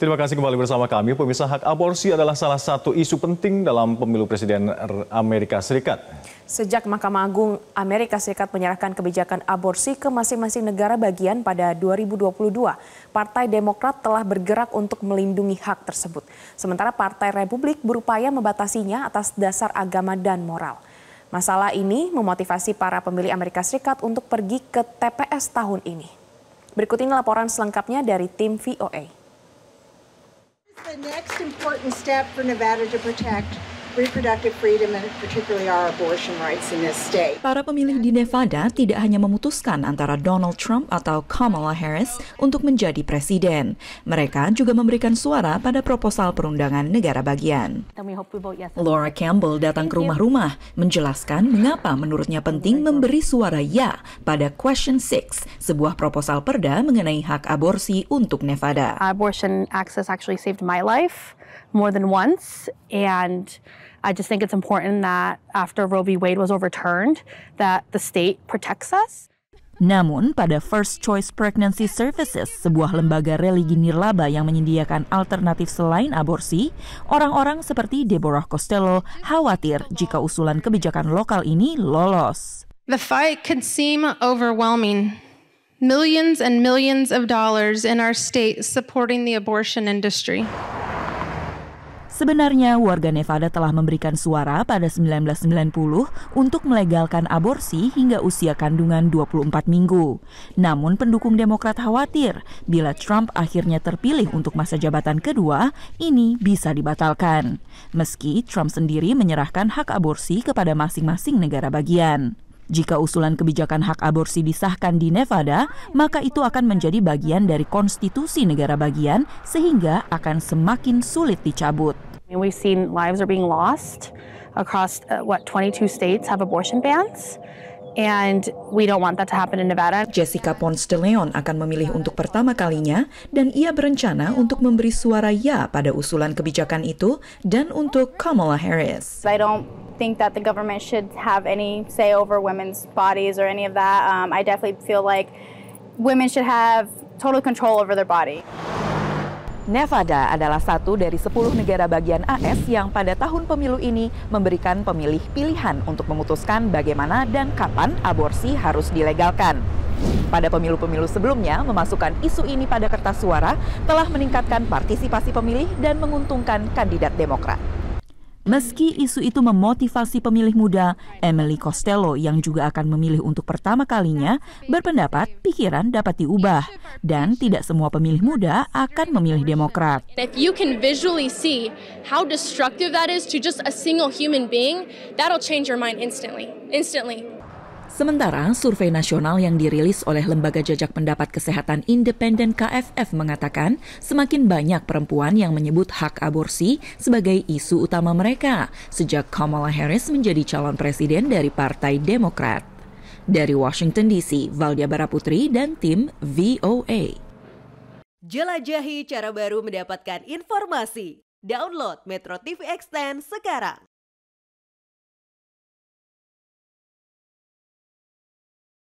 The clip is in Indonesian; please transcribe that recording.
Terima kasih kembali bersama kami. Pemirsa hak aborsi adalah salah satu isu penting dalam pemilu presiden Amerika Serikat. Sejak Mahkamah Agung Amerika Serikat menyerahkan kebijakan aborsi ke masing-masing negara bagian pada 2022, Partai Demokrat telah bergerak untuk melindungi hak tersebut. Sementara Partai Republik berupaya membatasinya atas dasar agama dan moral. Masalah ini memotivasi para pemilih Amerika Serikat untuk pergi ke TPS tahun ini. Berikut ini laporan selengkapnya dari tim VOA. the next important step for Nevada to protect Para pemilih di Nevada tidak hanya memutuskan antara Donald Trump atau Kamala Harris untuk menjadi presiden. Mereka juga memberikan suara pada proposal perundangan negara bagian. Laura Campbell datang ke rumah-rumah menjelaskan mengapa menurutnya penting memberi suara ya pada Question 6, sebuah proposal perda mengenai hak aborsi untuk Nevada. Abortion access actually saved my life more than once and I just think it's important that after Roe v. Wade was overturned, that the state protects us. Namun, pada First Choice Pregnancy Services, sebuah lembaga religi nirlaba yang menyediakan alternatif selain aborsi, orang-orang seperti Deborah Costello khawatir jika usulan kebijakan lokal ini lolos. The fight can seem overwhelming. Millions and millions of dollars in our state supporting the abortion industry. Sebenarnya warga Nevada telah memberikan suara pada 1990 untuk melegalkan aborsi hingga usia kandungan 24 minggu. Namun pendukung Demokrat khawatir bila Trump akhirnya terpilih untuk masa jabatan kedua, ini bisa dibatalkan. Meski Trump sendiri menyerahkan hak aborsi kepada masing-masing negara bagian. Jika usulan kebijakan hak aborsi disahkan di Nevada, maka itu akan menjadi bagian dari konstitusi negara bagian sehingga akan semakin sulit dicabut. We've seen lives are being lost across uh, what 22 states have abortion bans. And we don't want that to happen in Nevada. Jessica Ponce de Leon akan memilih untuk pertama kalinya dan ia berencana untuk memberi suara ya pada usulan kebijakan itu dan untuk Kamala Harris. I don't think that the government should have any say over women's bodies or any of that. Um, I definitely feel like women should have total control over their body. Nevada adalah satu dari 10 negara bagian AS yang pada tahun pemilu ini memberikan pemilih pilihan untuk memutuskan bagaimana dan kapan aborsi harus dilegalkan. Pada pemilu-pemilu sebelumnya, memasukkan isu ini pada kertas suara telah meningkatkan partisipasi pemilih dan menguntungkan kandidat Demokrat. Meski isu itu memotivasi pemilih muda, Emily Costello yang juga akan memilih untuk pertama kalinya berpendapat pikiran dapat diubah dan tidak semua pemilih muda akan memilih Demokrat. instantly. Instantly. Sementara, survei nasional yang dirilis oleh Lembaga Jajak Pendapat Kesehatan Independen KFF mengatakan semakin banyak perempuan yang menyebut hak aborsi sebagai isu utama mereka sejak Kamala Harris menjadi calon presiden dari Partai Demokrat. Dari Washington DC, Valdia Baraputri dan tim VOA. Jelajahi cara baru mendapatkan informasi. Download Metro TV Extend sekarang.